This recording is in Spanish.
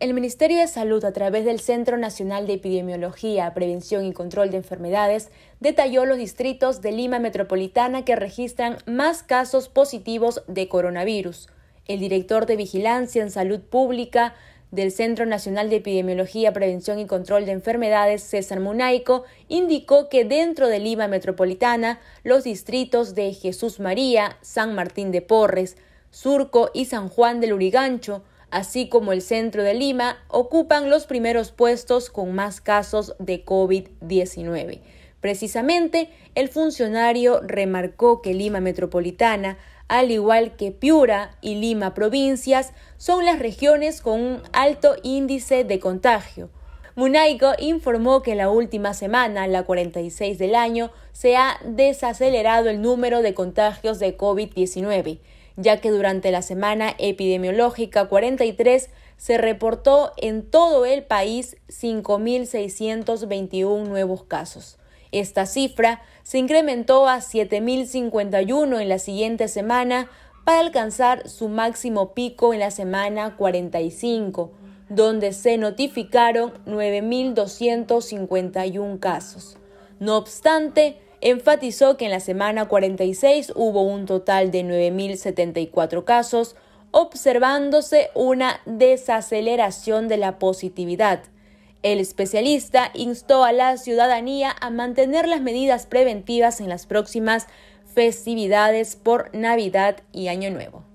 El Ministerio de Salud, a través del Centro Nacional de Epidemiología, Prevención y Control de Enfermedades, detalló los distritos de Lima Metropolitana que registran más casos positivos de coronavirus. El director de Vigilancia en Salud Pública del Centro Nacional de Epidemiología, Prevención y Control de Enfermedades, César Munaico, indicó que dentro de Lima Metropolitana, los distritos de Jesús María, San Martín de Porres, Surco y San Juan del Urigancho así como el centro de Lima, ocupan los primeros puestos con más casos de COVID-19. Precisamente, el funcionario remarcó que Lima Metropolitana, al igual que Piura y Lima Provincias, son las regiones con un alto índice de contagio. Munaico informó que la última semana, la 46 del año, se ha desacelerado el número de contagios de COVID-19 ya que durante la semana epidemiológica 43 se reportó en todo el país 5.621 nuevos casos. Esta cifra se incrementó a 7.051 en la siguiente semana para alcanzar su máximo pico en la semana 45, donde se notificaron 9.251 casos. No obstante, enfatizó que en la semana 46 hubo un total de 9.074 casos, observándose una desaceleración de la positividad. El especialista instó a la ciudadanía a mantener las medidas preventivas en las próximas festividades por Navidad y Año Nuevo.